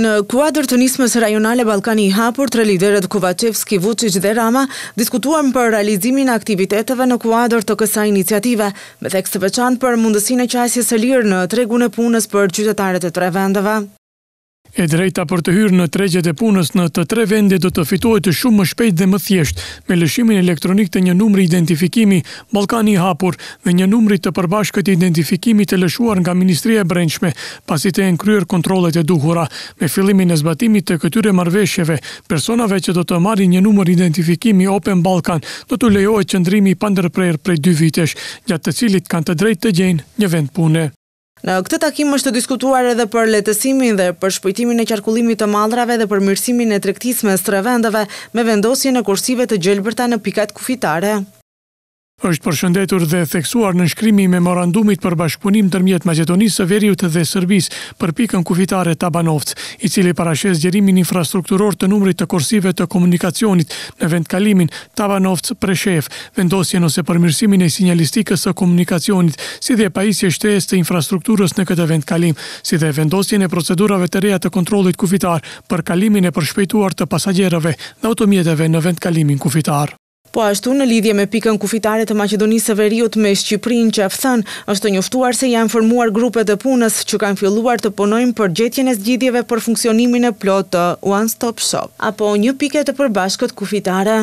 Në kuadrë të nismës rajonale Balkani i hapur, tre liderët Kovacevski, Vucic dhe Rama diskutuan për realizimin e aktiviteteve në kuadrë të kësa iniciative, me theks të veçan për mundësin e qasjes e lirë në tregun e punës për qytetarët e tre vendeve. E drejta për të hyrë në tregjet e punës në të tre vende do të fitohet të shumë më shpejt dhe më thjesht me lëshimin elektronik të një numri identifikimi Ballkani i hapur dhe një numri të përbashkët identifikimi të lëshuar nga Ministria e Brendshme, pasi të jenë kryer kontrollet e duhura me fillimin e zbatimit të këtyre marrëveshjeve. Personave që do të marrin një numër identifikimi Open Balkan do t'u lejohet qëndrimi pa ndërprerje prej dy vitesh, gjatë të cilit kanë të drejtë të gjejnë një vend pune. Në këtë takim është të diskutuar edhe për lehtësimin dhe për shpëjtimin e qarkullimit të maldrave dhe për mirësimin e trektis me së të me vendosje në kursive të gjelbërta në pikat kufitare është përshëndetur dhe theksuar në shkrimi memorandumit për bashkëpunim të rmjet Macedonisë, Veriut dhe Sërbis për pikën kufitare Tabanovc, i cili parashes gjerimin infrastrukturor të numrit të kursive të komunikacionit në vendkalimin Tabanovc Preshef, vendosjen ose përmirësimin e sinjalistikës të komunikacionit, si dhe pajisje shtes të infrastrukturës në këtë vendkalim, si dhe vendosjen e procedurave të reja të kontrolit kufitar për kalimin e përshpejtuar të pasagjerëve dhe automjeteve në vendkalimin kufitar. Po ashtu në lidhje me pikën kufitare të Maqedonisë së Veriut me Shqipërinë që thën, është njoftuar se janë formuar grupe të punës që kanë filluar të punojnë për gjetjen e zgjidhjeve për funksionimin e plot të One Stop Shop apo një pike të përbashkët kufitare